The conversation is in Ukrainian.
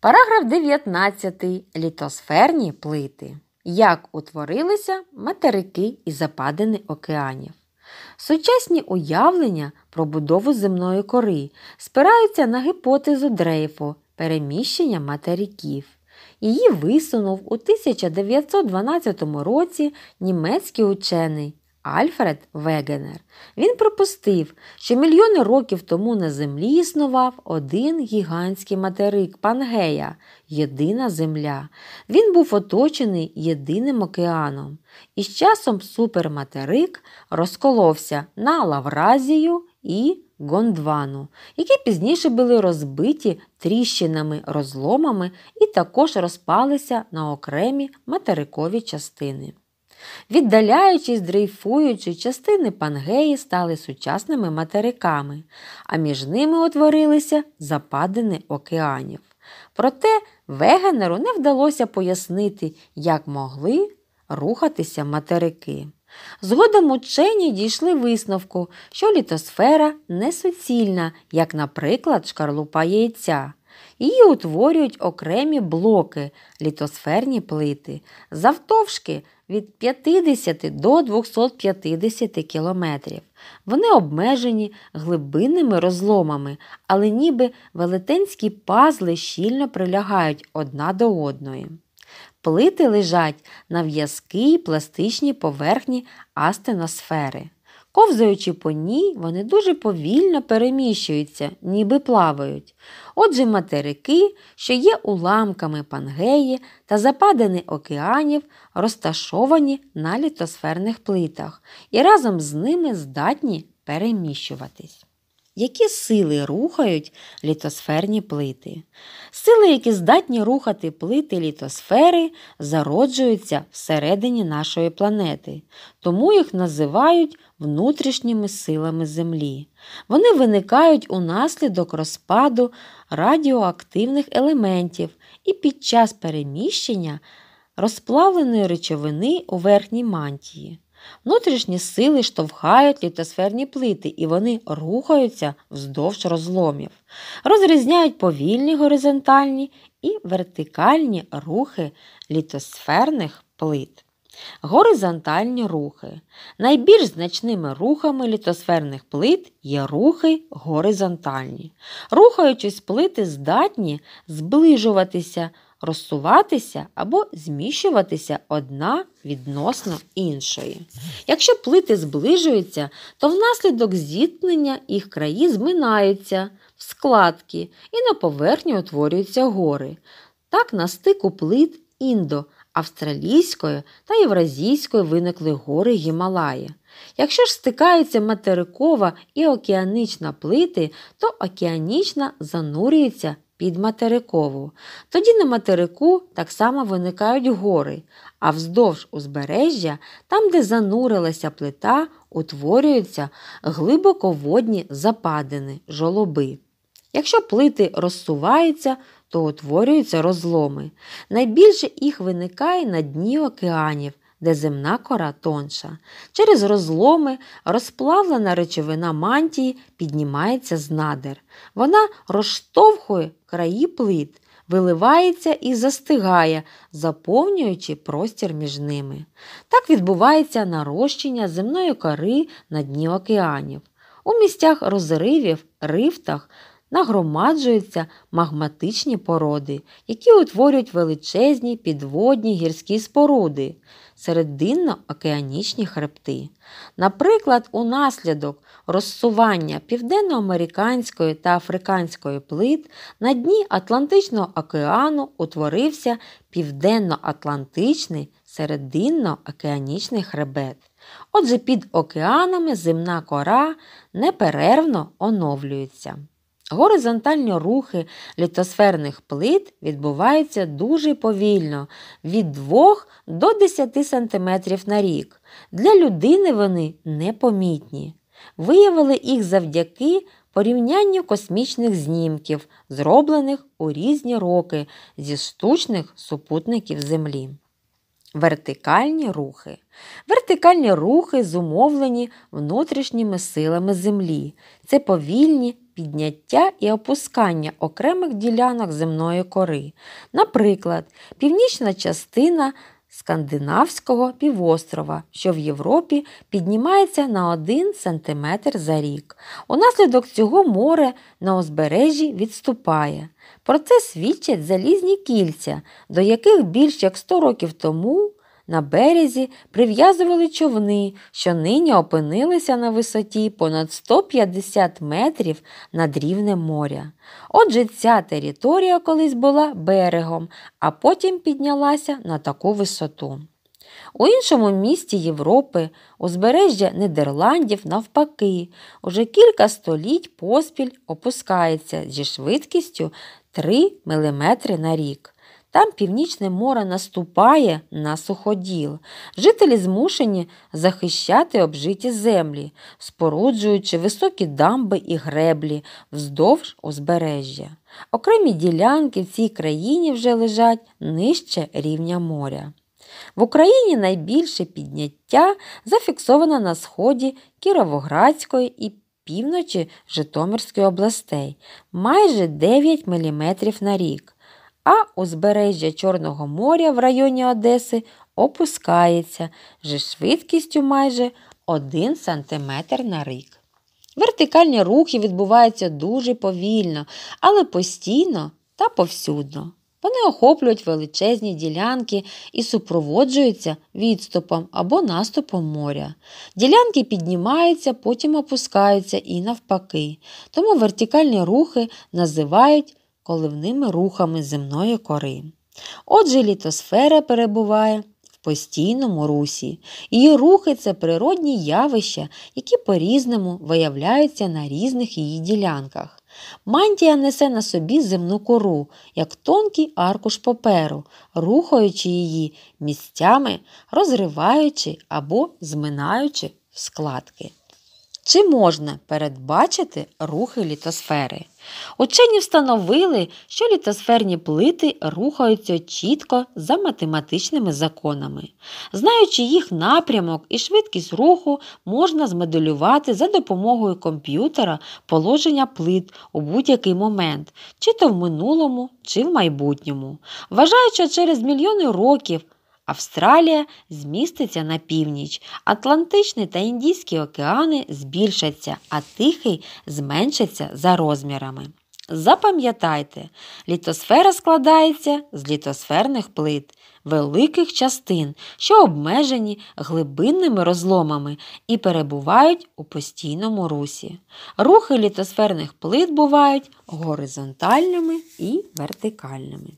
Параграф 19. Літосферні плити. Як утворилися материки і западини океанів. Сучасні уявлення про будову земної кори спираються на гіпотезу дрейфу переміщення материків. Її висунув у 1912 році німецький учений Альфред Вегенер. Він припустив, що мільйони років тому на землі існував один гігантський материк Пангея, єдина земля. Він був оточений єдиним океаном. І з часом суперматерик розколовся на Лавразію і Гондвану, які пізніше були розбиті тріщинами, розломами і також розпалися на окремі материкові частини. Віддаляючись, дрейфуючи, частини Пангеї стали сучасними материками, а між ними утворилися западини океанів. Проте Вегенеру не вдалося пояснити, як могли рухатися материки. Згодом учені дійшли висновку, що літосфера не суцільна, як, наприклад, шкарлупа яйця. Її утворюють окремі блоки, літосферні плити, завтовшки від 50 до 250 кілометрів. Вони обмежені глибинними розломами, але ніби велетенські пазли щільно прилягають одна до одної. Плити лежать на в'язкій пластичній поверхні астеносфери. Ковзаючи по ній, вони дуже повільно переміщуються, ніби плавають. Отже, материки, що є уламками пангеї та западини океанів, розташовані на літосферних плитах і разом з ними здатні переміщуватись які сили рухають літосферні плити. Сили, які здатні рухати плити літосфери, зароджуються всередині нашої планети, тому їх називають внутрішніми силами Землі. Вони виникають унаслідок розпаду радіоактивних елементів і під час переміщення розплавленої речовини у верхній мантії. Внутрішні сили штовхають літосферні плити і вони рухаються вздовж розломів, розрізняють повільні горизонтальні і вертикальні рухи літосферних плит. Горизонтальні рухи. Найбільш значними рухами літосферних плит є рухи горизонтальні. Рухаючись, плити здатні зближуватися розсуватися або зміщуватися одна відносно іншої. Якщо плити зближуються, то внаслідок зіткнення їх краї зминаються в складки і на поверхні утворюються гори. Так на стику плит індо. Австралійської та Євразійської виникли гори Гімалаї. Якщо ж стикаються материкова і океанічна плити, то океанічна занурюється під материкову. Тоді на материку так само виникають гори, а вздовж узбережжя, там, де занурилася плита, утворюються глибоководні западини, жолоби. Якщо плити розсуваються, то утворюються розломи. Найбільше їх виникає на дні океанів, де земна кора тонша. Через розломи розплавлена речовина мантії піднімається з надер. Вона розштовхує краї плит виливається і застигає, заповнюючи простір між ними. Так відбувається нарощення земної кори на дні океанів. У місцях розривів, рифтах нагромаджуються магматичні породи, які утворюють величезні підводні гірські споруди, серединно-океанічні хребти. Наприклад, унаслідок розсування південноамериканської та африканської плит на дні Атлантичного океану утворився південно-атлантичний серединно-океанічний хребет. Отже, під океанами земна кора неперервно оновлюється. Горизонтальні рухи літосферних плит відбуваються дуже повільно від 2 до 10 см на рік. Для людини вони непомітні. Виявили їх завдяки порівнянню космічних знімків, зроблених у різні роки зі штучних супутників Землі. Вертикальні рухи. Вертикальні рухи зумовлені внутрішніми силами Землі. Це повільні підняття і опускання окремих ділянок земної кори. Наприклад, північна частина Скандинавського півострова, що в Європі піднімається на 1 см за рік. Унаслідок цього море на узбережжі відступає. Про це свідчать залізні кільця, до яких більш як 100 років тому на березі прив'язували човни, що нині опинилися на висоті понад 150 метрів над рівнем моря. Отже, ця територія колись була берегом, а потім піднялася на таку висоту. У іншому місті Європи, узбережжя Нідерландів, навпаки, уже кілька століть поспіль опускається зі швидкістю 3 мм на рік. Там північне море наступає на суходіл. Жителі змушені захищати обжиті землі, споруджуючи високі дамби і греблі вздовж узбережжя. Окремі ділянки в цій країні вже лежать нижче рівня моря. В Україні найбільше підняття зафіксовано на сході Кіровоградської і півночі Житомирської областей майже 9 мм на рік а узбережжя Чорного моря в районі Одеси опускається зі швидкістю майже 1 см на рік. Вертикальні рухи відбуваються дуже повільно, але постійно та повсюдно. Вони охоплюють величезні ділянки і супроводжуються відступом або наступом моря. Ділянки піднімаються, потім опускаються і навпаки. Тому вертикальні рухи називають коливними рухами земної кори. Отже, літосфера перебуває в постійному русі, її рухи це природні явища, які по-різному виявляються на різних її ділянках. Мантія несе на собі земну кору, як тонкий аркуш паперу, рухаючи її місцями, розриваючи або зминаючи складки. Чи можна передбачити рухи літосфери? Учені встановили, що літосферні плити рухаються чітко за математичними законами. Знаючи їх напрямок і швидкість руху, можна змоделювати за допомогою комп'ютера положення плит у будь-який момент, чи то в минулому, чи в майбутньому. Вважаючи через мільйони років. Австралія зміститься на північ, Атлантичний та Індійський океани збільшаться, а Тихий зменшаться за розмірами. Запам'ятайте, літосфера складається з літосферних плит, великих частин, що обмежені глибинними розломами і перебувають у постійному русі. Рухи літосферних плит бувають горизонтальними і вертикальними.